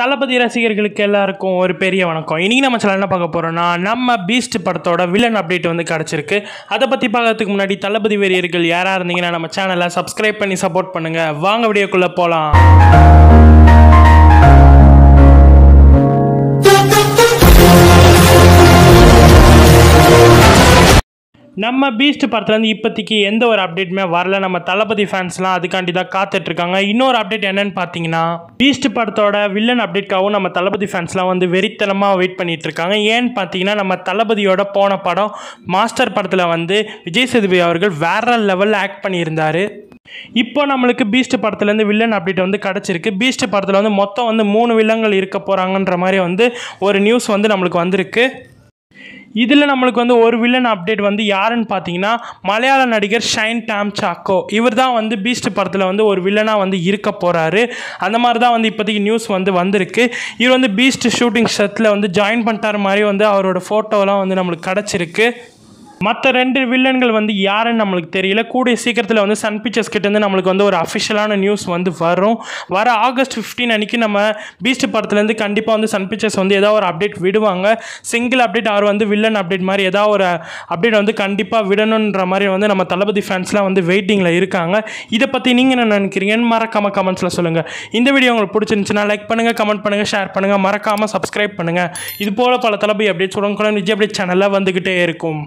தளபதி ரசிகர்களுக்கு எல்லாருக்கும் ஒரு பெரிய வணக்கம் இன்றைக்கி நம்ம சில என்ன பார்க்க போகிறோம்னா நம்ம பீஸ்ட் படத்தோட வில்லன் அப்டேட் வந்து கிடச்சிருக்கு அதை பற்றி பார்க்கறதுக்கு முன்னாடி தளபதி வெறியர்கள் யாராக இருந்தீங்கன்னா நம்ம சேனலை சப்ஸ்கிரைப் பண்ணி சப்போர்ட் பண்ணுங்கள் வாங்க வீடியோக்குள்ளே போகலாம் நம்ம பீஸ்ட் படத்துலேருந்து இப்போதைக்கு எந்த ஒரு அப்டேட்டுமே வரல நம்ம தளபதி ஃபேன்ஸ்லாம் அதுக்காண்டி தான் காத்துட்ருக்காங்க இன்னொரு அப்டேட் என்னென்னு பார்த்தீங்கன்னா பீஸ்ட் படத்தோட வில்லன் அப்டேட்காகவும் நம்ம தளபதி ஃபேன்ஸ்லாம் வந்து வெறித்தனமாக வெயிட் பண்ணிகிட்ருக்காங்க ஏன்னு பார்த்தீங்கன்னா நம்ம தளபதியோட போன படம் மாஸ்டர் படத்தில் வந்து விஜய் சேதுபதி அவர்கள் வேற லெவலில் ஆக்ட் பண்ணியிருந்தார் இப்போ நம்மளுக்கு பீஸ்ட் படத்துலேருந்து வில்லன் அப்டேட் வந்து கிடச்சிருக்கு பீஸ்ட் படத்தில் வந்து மொத்தம் வந்து மூணு வில்லங்கள் இருக்க போகிறாங்கன்ற மாதிரி வந்து ஒரு நியூஸ் வந்து நம்மளுக்கு வந்திருக்கு இதில் நம்மளுக்கு வந்து ஒரு வில்லன் அப்டேட் வந்து யாருன்னு பார்த்தீங்கன்னா மலையாள நடிகர் ஷைன் டாம் சாக்கோ இவர் தான் வந்து பீஸ்ட் படத்தில் வந்து ஒரு வில்லனாக வந்து இருக்க போகிறாரு அந்த மாதிரி தான் வந்து இப்போதைக்கு நியூஸ் வந்து வந்திருக்கு இவர் வந்து பீஸ்ட் ஷூட்டிங் செட்டில் வந்து ஜாயின் பண்ணிட்டார் மாதிரி வந்து அவரோட ஃபோட்டோலாம் வந்து நம்மளுக்கு கிடச்சிருக்கு மற்ற ரெண்டு வில்லன்கள் வந்து யாருன்னு நம்மளுக்கு தெரியல கூடிய சீக்கிரத்தில் வந்து சன் பிக்சர்ஸ் கிட்டேருந்து நம்மளுக்கு வந்து ஒரு அஃபிஷியலான நியூஸ் வந்து வரும் வர ஆகஸ்ட் ஃபிஃப்டீன் அன்றைக்கி நம்ம பீஸ்ட் படத்துலேருந்து கண்டிப்பாக வந்து சன் பிக்சர்ஸ் வந்து ஏதாவது ஒரு அப்டேட் விடுவாங்க சிங்கிள் அப்டேட் ஆர் வந்து வில்லன் அப்டேட் மாதிரி ஏதாவது ஒரு அப்டேட் வந்து கண்டிப்பாக விடணுன்ற மாதிரி வந்து நம்ம தளபதி ஃபேன்ஸ்லாம் வந்து வெயிட்டிங்கில் இருக்காங்க இதை பற்றி நீங்கள் என்ன நினைக்கிறீங்கன்னு மறக்காமல் கமெண்ட்ஸில் சொல்லுங்கள் இந்த வீடியோ உங்களுக்கு பிடிச்சிருந்துச்சுன்னா லைக் பண்ணுங்கள் கமெண்ட் பண்ணுங்கள் ஷேர் பண்ணுங்கள் மறக்காமல் சப்ஸ்கிரைப் பண்ணுங்கள் இது போல் பல தளபதி அப்டேட் உடனுக்குடன் விஜய் அப்டேட் சேனலில் வந்துக்கிட்டே இருக்கும்